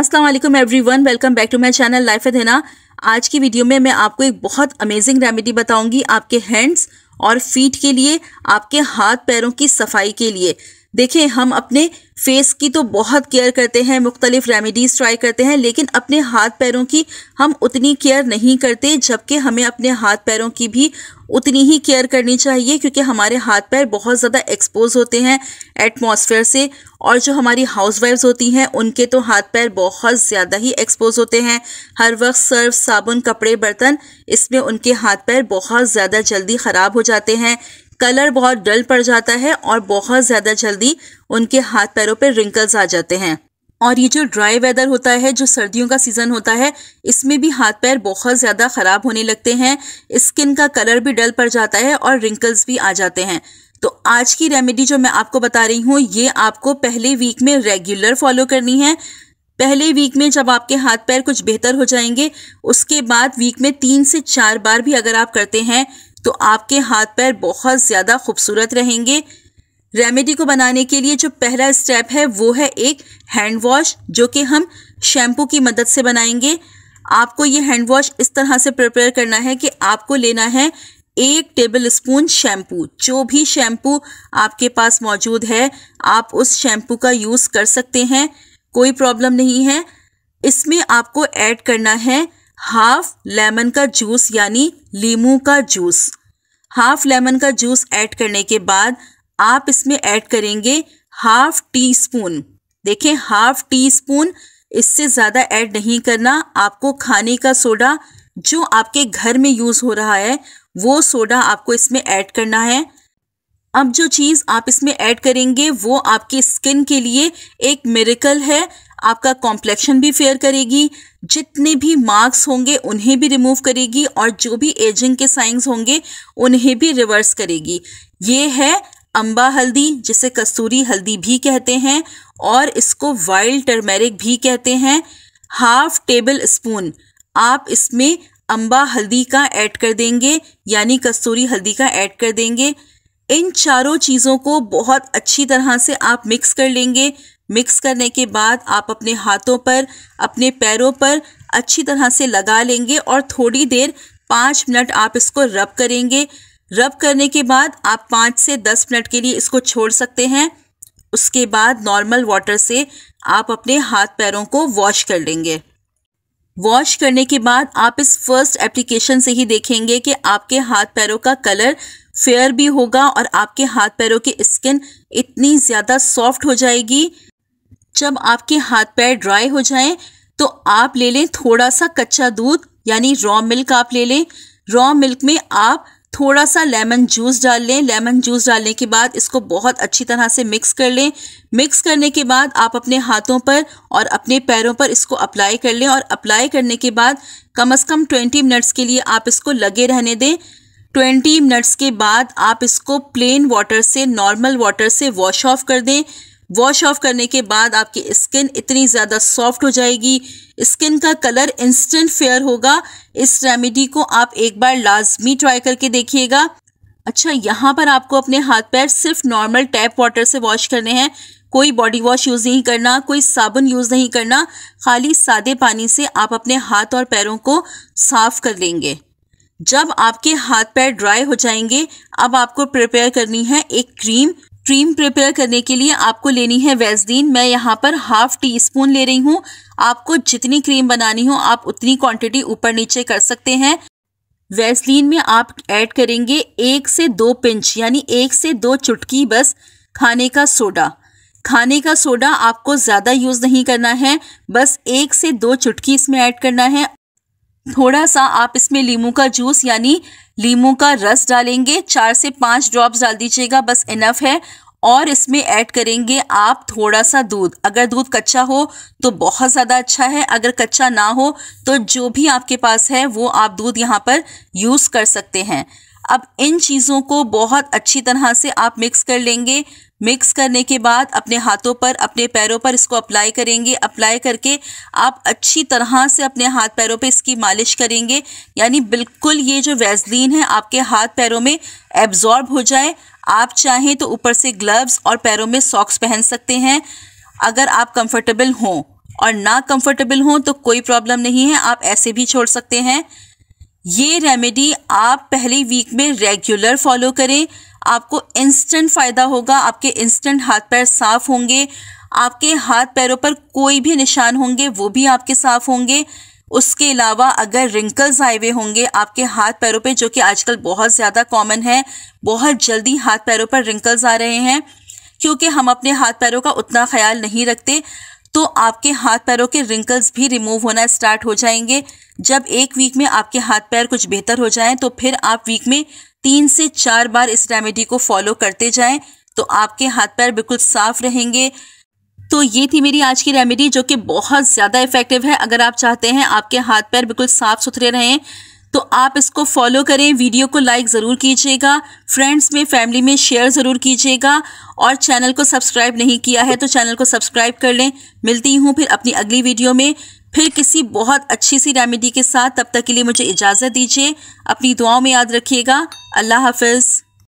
अस्सलाम everyone welcome back to my channel life देना आज की वीडियो में मैं आपको एक बहुत अमेजिंग रेमेडी बताऊंगी आपके हैंड्स और फीट के लिए आपके हाथ पैरों की सफाई के लिए देखें हम अपने फेस की तो बहुत केयर करते हैं मुख्तलिफ रेमिडीज़ ट्राई करते हैं लेकिन अपने हाथ पैरों की हम उतनी केयर नहीं करते जबकि हमें अपने हाथ पैरों की भी उतनी ही केयर करनी चाहिए क्योंकि हमारे हाथ पैर बहुत ज़्यादा एक्सपोज होते हैं एटमॉस्फेयर से और जो हमारी हाउस वाइफ्स होती हैं उनके तो हाथ पैर बहुत ज़्यादा ही एक्सपोज होते हैं हर वक्त सर्फ साबुन कपड़े बर्तन इसमें उनके हाथ पैर बहुत ज़्यादा जल्दी ख़राब हो जाते हैं कलर बहुत डल पड़ जाता है और बहुत ज़्यादा जल्दी उनके हाथ पैरों पर रिंकल्स आ जाते हैं और ये जो ड्राई वेदर होता है जो सर्दियों का सीज़न होता है इसमें भी हाथ पैर बहुत ज़्यादा ख़राब होने लगते हैं स्किन का कलर भी डल पड़ जाता है और रिंकल्स भी आ जाते हैं तो आज की रेमेडी जो मैं आपको बता रही हूँ ये आपको पहले वीक में रेगुलर फॉलो करनी है पहले वीक में जब आपके हाथ पैर कुछ बेहतर हो जाएंगे उसके बाद वीक में तीन से चार बार भी अगर आप करते हैं तो आपके हाथ पैर बहुत ज़्यादा खूबसूरत रहेंगे रेमेडी को बनाने के लिए जो पहला स्टेप है वो है एक हैंड वॉश जो कि हम शैम्पू की मदद से बनाएंगे आपको ये हैंड वॉश इस तरह से प्रिपेयर करना है कि आपको लेना है एक टेबल स्पून शैम्पू जो भी शैम्पू आपके पास मौजूद है आप उस शैम्पू का यूज़ कर सकते हैं कोई प्रॉब्लम नहीं है इसमें आपको ऐड करना है हाफ लेमन का जूस यानी लीमू का जूस हाफ लेमन का जूस ऐड करने के बाद आप इसमें ऐड करेंगे हाफ टी स्पून देखें हाफ टी स्पून इससे ज़्यादा ऐड नहीं करना आपको खाने का सोडा जो आपके घर में यूज़ हो रहा है वो सोडा आपको इसमें ऐड करना है अब जो चीज़ आप इसमें ऐड करेंगे वो आपकी स्किन के लिए एक मेरिकल है आपका कॉम्प्लेक्शन भी फेयर करेगी जितने भी मार्क्स होंगे उन्हें भी रिमूव करेगी और जो भी एजिंग के साइंस होंगे उन्हें भी रिवर्स करेगी ये है अम्बा हल्दी जिसे कस्तूरी हल्दी भी कहते हैं और इसको वाइल्ड टर्मेरिक भी कहते हैं हाफ टेबल स्पून आप इसमें अम्बा हल्दी का ऐड कर देंगे यानी कस्तूरी हल्दी का ऐड कर देंगे इन चारों चीज़ों को बहुत अच्छी तरह से आप मिक्स कर लेंगे मिक्स करने के बाद आप अपने हाथों पर अपने पैरों पर अच्छी तरह से लगा लेंगे और थोड़ी देर पाँच मिनट आप इसको रब करेंगे रब करने के बाद आप पाँच से दस मिनट के लिए इसको छोड़ सकते हैं उसके बाद नॉर्मल वाटर से आप अपने हाथ पैरों को वॉश कर लेंगे वॉश करने के बाद आप इस फर्स्ट एप्लीकेशन से ही देखेंगे कि आपके हाथ पैरों का कलर फेयर भी होगा और आपके हाथ पैरों की स्किन इतनी ज़्यादा सॉफ्ट हो जाएगी जब आपके हाथ पैर ड्राई हो जाएं तो आप ले लें थोड़ा सा कच्चा दूध यानी रॉ मिल्क आप ले लें रॉ मिल्क में आप थोड़ा सा लेमन जूस डाल लें लेमन जूस डालने के बाद इसको बहुत अच्छी तरह से मिक्स कर लें मिक्स करने के बाद आप अपने हाथों पर और अपने पैरों पर इसको अप्लाई कर लें और अप्लाई करने के बाद कम से कम ट्वेंटी मिनट्स के लिए आप इसको लगे रहने दें ट्वेंटी मिनट्स के बाद आप इसको प्लेन वाटर से नॉर्मल वाटर से वॉश ऑफ कर दें वॉश ऑफ करने के बाद आपकी स्किन इतनी ज़्यादा सॉफ्ट हो जाएगी स्किन का कलर इंस्टेंट फेयर होगा इस रेमेडी को आप एक बार लाजमी ट्राई करके देखिएगा अच्छा यहाँ पर आपको अपने हाथ पैर सिर्फ नॉर्मल टैप वाटर से वॉश करने हैं कोई बॉडी वॉश यूज़ नहीं करना कोई साबुन यूज़ नहीं करना खाली सादे पानी से आप अपने हाथ और पैरों को साफ कर लेंगे जब आपके हाथ पैर ड्राई हो जाएंगे अब आपको प्रिपेयर करनी है एक क्रीम क्रीम प्रिपेयर करने के लिए आपको लेनी है वेजदीन मैं यहाँ पर हाफ टी स्पून ले रही हूँ आपको जितनी क्रीम बनानी हो आप उतनी क्वांटिटी ऊपर नीचे कर सकते हैं वेजलिन में आप ऐड करेंगे एक से दो पिंच यानी एक से दो चुटकी बस खाने का सोडा खाने का सोडा आपको ज़्यादा यूज़ नहीं करना है बस एक से दो चुटकी इसमें ऐड करना है थोड़ा सा आप इसमें लीमू का जूस यानी लीमू का रस डालेंगे चार से पांच ड्रॉप्स डाल दीजिएगा बस इनफ है और इसमें ऐड करेंगे आप थोड़ा सा दूध अगर दूध कच्चा हो तो बहुत ज़्यादा अच्छा है अगर कच्चा ना हो तो जो भी आपके पास है वो आप दूध यहाँ पर यूज़ कर सकते हैं अब इन चीज़ों को बहुत अच्छी तरह से आप मिक्स कर लेंगे मिक्स करने के बाद अपने हाथों पर अपने पैरों पर इसको अप्लाई करेंगे अप्लाई करके आप अच्छी तरह से अपने हाथ पैरों पे इसकी मालिश करेंगे यानी बिल्कुल ये जो वैज्लिन है आपके हाथ पैरों में एब्जॉर्ब हो जाए आप चाहें तो ऊपर से ग्लव्स और पैरों में सॉक्स पहन सकते हैं अगर आप कंफर्टेबल हों और ना कंफर्टेबल हों तो कोई प्रॉब्लम नहीं है आप ऐसे भी छोड़ सकते हैं ये रेमेडी आप पहले वीक में रेगुलर फॉलो करें आपको इंस्टेंट फ़ायदा होगा आपके इंस्टेंट हाथ पैर साफ़ होंगे आपके हाथ पैरों पर कोई भी निशान होंगे वो भी आपके साफ़ होंगे उसके अलावा अगर रिंकल्स आए हुए होंगे आपके हाथ पैरों पे जो कि आजकल बहुत ज़्यादा कॉमन है बहुत जल्दी हाथ पैरों पर रिंकल्स आ रहे हैं क्योंकि हम अपने हाथ पैरों का उतना ख्याल नहीं रखते तो आपके हाथ पैरों के रिंकल्स भी रिमूव होना स्टार्ट हो जाएंगे जब एक वीक में आपके हाथ पैर कुछ बेहतर हो जाएँ तो फिर आप वीक में तीन से चार बार इस रेमेडी को फॉलो करते जाएँ तो आपके हाथ पैर बिल्कुल साफ रहेंगे तो ये थी मेरी आज की रेमेडी जो कि बहुत ज़्यादा इफेक्टिव है अगर आप चाहते हैं आपके हाथ पैर बिल्कुल साफ़ सुथरे रहें तो आप इसको फॉलो करें वीडियो को लाइक ज़रूर कीजिएगा फ्रेंड्स में फैमिली में शेयर ज़रूर कीजिएगा और चैनल को सब्सक्राइब नहीं किया है तो चैनल को सब्सक्राइब कर लें मिलती हूँ फिर अपनी अगली वीडियो में फिर किसी बहुत अच्छी सी रेमेडी के साथ तब तक के लिए मुझे इजाज़त दीजिए अपनी दुआओं में याद रखिएगा अल्लाह हाफिज़